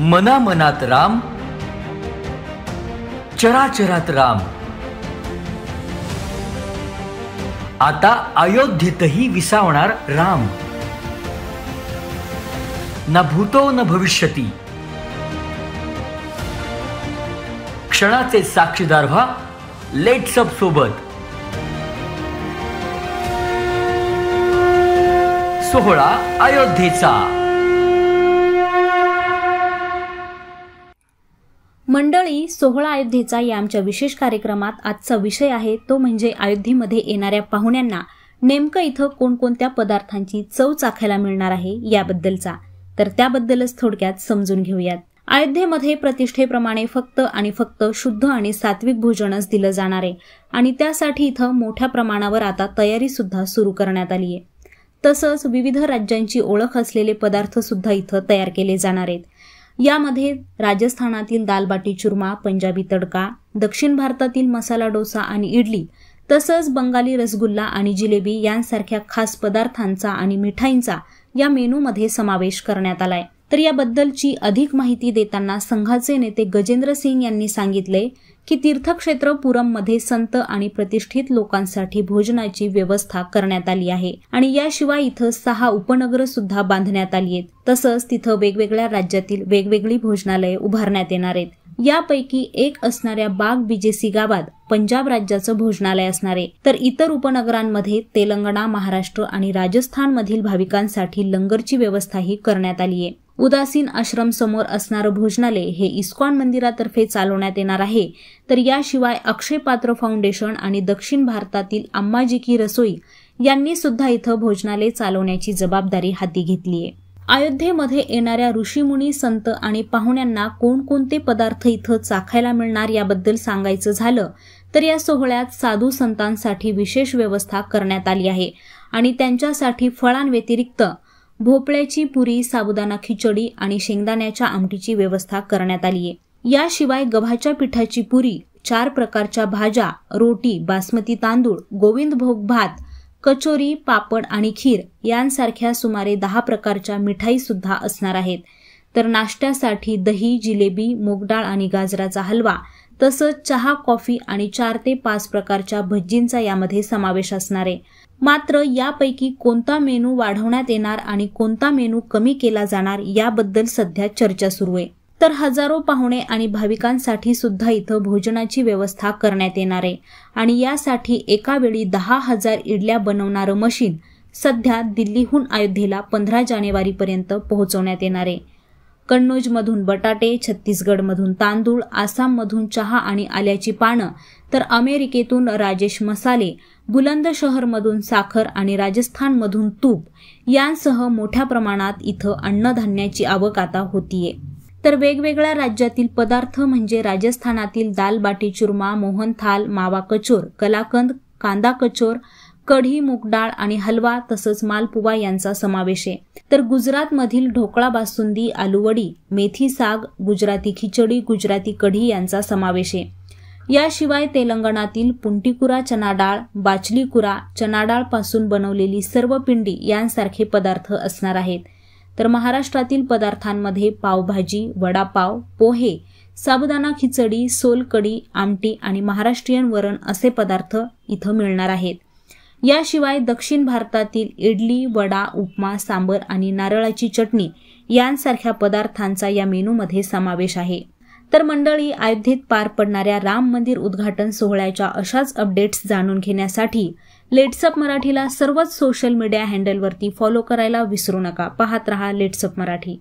मना मनात राम चराचरात राम आता अयोध्येतही विसावणार राम न भूतो न भविष्यती क्षणाचे साक्षीदार व्हा सब सोबत सोहळा अयोध्येचा सोहळा अयोध्येचा या आमच्या विशेष कार्यक्रमात आजचा विषय आहे तो म्हणजे अयोध्येमध्ये येणाऱ्या पाहुण्यांना नेमकं इथं कोणकोणत्या पदार्थांची चव चाखायला मिळणार आहे याबद्दलचा तर त्याबद्दलच थोडक्यात समजून घेऊयात अयोध्येमध्ये प्रतिष्ठेप्रमाणे फक्त आणि फक्त शुद्ध आणि सात्विक भोजनच दिलं जाणार आहे आणि त्यासाठी इथं मोठ्या प्रमाणावर आता तयारी सुद्धा सुरू करण्यात आली आहे तसंच विविध राज्यांची ओळख असलेले पदार्थ सुद्धा इथं तयार केले जाणार आहेत यामध्ये राजस्थानातील दालबाटी चुरमा पंजाबी तडका दक्षिण भारतातील मसाला डोसा आणि इडली तसंच बंगाली रसगुल्ला आणि जिलेबी यांसारख्या खास पदार्थांचा आणि मिठाईंचा या मेनूमध्ये समावेश करण्यात आलाय तर याबद्दलची अधिक माहिती देताना संघाचे नेते गजेंद्र सिंग यांनी सांगितले की तीर्थक्षेत्र पुरममध्ये संत आणि प्रतिष्ठित लोकांसाठी भोजनाची व्यवस्था करण्यात आली आहे आणि याशिवाय इथं सहा उपनगर सुद्धा बांधण्यात आली आहेत तसंच तिथं वेगवेगळ्या राज्यातील वेगवेगळी भोजनालये उभारण्यात येणार आहेत यापैकी एक असणाऱ्या बाग बिजेसी गावात पंजाब राज्याचं भोजनालय असणार आहे तर इतर उपनगरांमध्ये तेलंगणा महाराष्ट्र आणि राजस्थानमधील भाविकांसाठी लंगरची व्यवस्थाही करण्यात आली आहे उदासीन समोर असणारं भोजनालय हे इस्कॉन मंदिरातर्फे चालवण्यात येणार आहे तर याशिवाय अक्षय पात्र फाउंडेशन आणि दक्षिण भारतातील अम्माजी की रसोई यांनी सुद्धा इथं भोजनालय चालवण्याची जबाबदारी हाती घेतली आहे अयोध्येमध्ये येणाऱ्या ऋषीमुनी संत आणि पाहुण्यांना कोणकोणते पदार्थ इथं चाखायला मिळणार याबद्दल सांगायचं झालं तर या सोहळ्यात साधू संतांसाठी विशेष व्यवस्था करण्यात आली आहे आणि त्यांच्यासाठी फळांव्यतिरिक्त भोपळ्याची पुरी साबुदाणा खिचडी आणि शेंगदाण्याच्या आमटीची व्यवस्था करण्यात आली आहे याशिवाय गव्हाच्या पिठाची पुरी चार प्रकारच्या भाज्या रोटी बासमती तांदूळ भोग भात कचोरी पापड आणि खीर यांसारख्या सुमारे दहा प्रकारच्या मिठाई सुद्धा असणार आहेत तर नाश्त्यासाठी दही जिलेबी मूगडाळ आणि गाजराचा हलवा तसंच चहा कॉफी आणि चार ते पाच प्रकारच्या भज्जींचा यामध्ये समावेश असणार आहे मात्र यापैकी कोणता मेनू वाढवण्यात येणार आणि कोणता मेनू कमी केला जाणार याबद्दल सध्या चर्चा सुरू आहे तर हजारो पाहुणे आणि भाविकांसाठी सुद्धा इथं भोजनाची व्यवस्था करण्यात येणार आहे आणि यासाठी एका वेळी दहा हजार इडल्या बनवणारं मशीन सध्या दिल्लीहून अयोध्येला पंधरा जानेवारीपर्यंत पोहोचवण्यात येणार आहे कन्नौजमधून बटाटे छत्तीसगडमधून तांदूळ आसाममधून चहा आणि आल्याची पानं तर अमेरिकेतून राजेश मसाले बुलंद शहरमधून साखर आणि राजस्थानमधून तूप यांसह मोठ्या प्रमाणात इथं अन्नधान्याची आवक आता होतीये तर वेगवेगळ्या राज्यातील पदार्थ म्हणजे राजस्थानातील दाल बाटी चुरमा मोहनथाल मावा कचोर कलाकंद कांदा कचोर कढी मूगडाळ आणि हलवा तसंच मालपुवा यांचा समावेश आहे तर गुजरातमधील ढोकळा बासुंदी आलूवडी मेथी साग गुजराती खिचडी गुजराती कढी यांचा समावेश आहे याशिवाय तेलंगणातील पुंटीकुरा चनाडाळ बाचलीकुरा चनाडाळपासून बनवलेली सर्व पिंडी यांसारखे पदार्थ असणार आहेत तर महाराष्ट्रातील पदार्थांमध्ये पावभाजी वडापाव पोहे साबुदाणा खिचडी सोलकडी आमटी आणि महाराष्ट्रीयन वरण असे पदार्थ इथं मिळणार आहेत याशिवाय दक्षिण भारतातील इडली वडा उपमा सांबर आणि नारळाची चटणी यांसारख्या पदार्थांचा या मेनूमध्ये समावेश आहे तर मंडळी अयोध्येत पार पडणाऱ्या राम मंदिर उद्घाटन सोहळ्याच्या अशाच अपडेट्स जाणून घेण्यासाठी लेट्सअप मराठीला सर्वच सोशल मीडिया हँडलवरती फॉलो करायला विसरू नका पाहत रहा लेट्सअप मराठी